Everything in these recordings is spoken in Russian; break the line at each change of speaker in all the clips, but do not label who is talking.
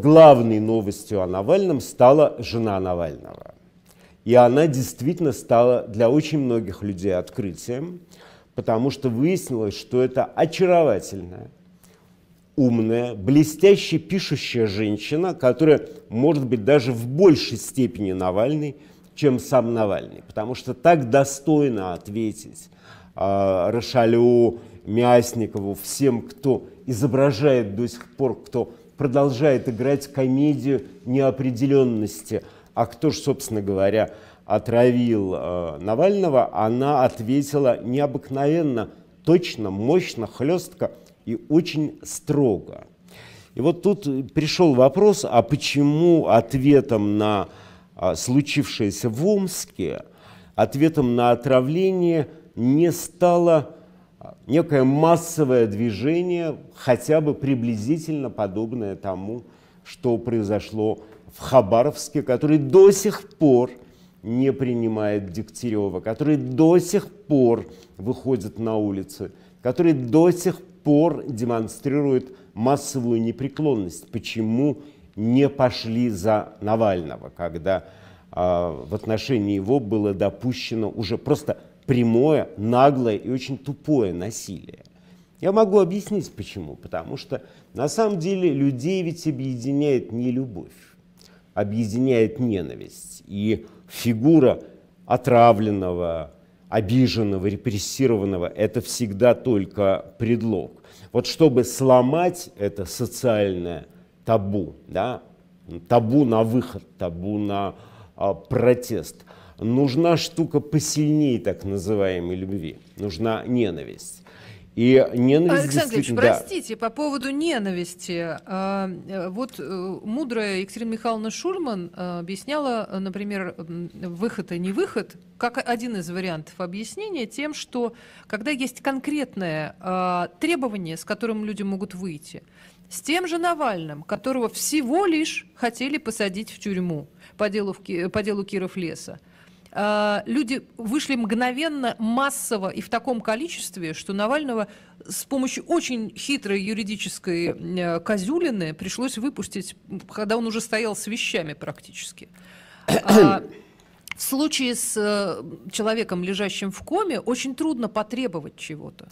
Главной новостью о Навальном стала жена Навального. И она действительно стала для очень многих людей открытием, потому что выяснилось, что это очаровательная, умная, блестяще пишущая женщина, которая может быть даже в большей степени Навальный, чем сам Навальный, потому что так достойно ответить э, Рошалю, Мясникову, всем, кто изображает до сих пор, кто продолжает играть комедию неопределенности. А кто же, собственно говоря, отравил э, Навального, она ответила необыкновенно точно, мощно, хлестко и очень строго. И вот тут пришел вопрос, а почему ответом на э, случившееся в Омске, ответом на отравление не стало некое массовое движение, хотя бы приблизительно подобное тому, что произошло в Хабаровске, который до сих пор не принимает Дегтярева, который до сих пор выходит на улицы, который до сих пор демонстрирует массовую непреклонность. Почему не пошли за Навального, когда э, в отношении его было допущено уже просто прямое, наглое и очень тупое насилие. Я могу объяснить почему. Потому что на самом деле людей ведь объединяет не любовь, объединяет ненависть. И фигура отравленного, обиженного, репрессированного – это всегда только предлог. Вот чтобы сломать это социальное табу, да, табу на выход, табу на а, протест – нужна штука посильнее так называемой любви, нужна ненависть. И ненависть Александр Ильич, простите,
да. по поводу ненависти. А, э, вот э, мудрая Екатерина Михайловна Шульман э, объясняла, например, выход и не выход, как один из вариантов объяснения тем, что когда есть конкретное а, требование, с которым люди могут выйти, с тем же Навальным, которого всего лишь хотели посадить в тюрьму по делу, по делу Киров-Леса, а, люди вышли мгновенно, массово и в таком количестве, что Навального с помощью очень хитрой юридической э, козюлины пришлось выпустить, когда он уже стоял с вещами практически. А, в случае с э, человеком, лежащим в коме, очень трудно потребовать чего-то.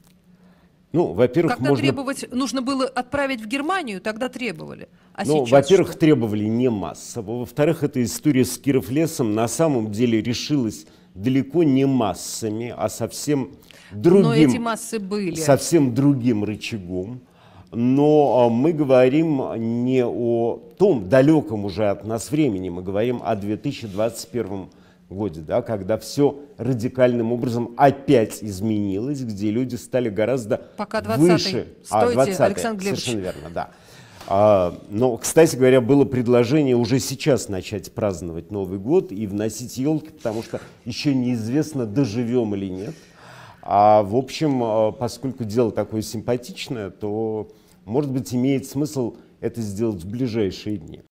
Ну, во-первых, Когда можно... требовать,
нужно было отправить в Германию, тогда требовали. А ну, во-первых,
что? требовали не массово. Во-вторых, эта история с Киров лесом на самом деле решилась далеко не массами, а совсем другим, Но эти массы были. совсем другим рычагом. Но а, мы говорим не о том далеком уже от нас времени, мы говорим о 2021 году годе, да, когда все радикальным образом опять изменилось, где люди стали гораздо Пока 20 -й. выше. А, Стойте, а, 20 Александр Глебович. Совершенно верно, да. А, но, кстати говоря, было предложение уже сейчас начать праздновать Новый год и вносить елки, потому что еще неизвестно, доживем или нет. А в общем, а, поскольку дело такое симпатичное, то, может быть, имеет смысл это сделать в ближайшие дни.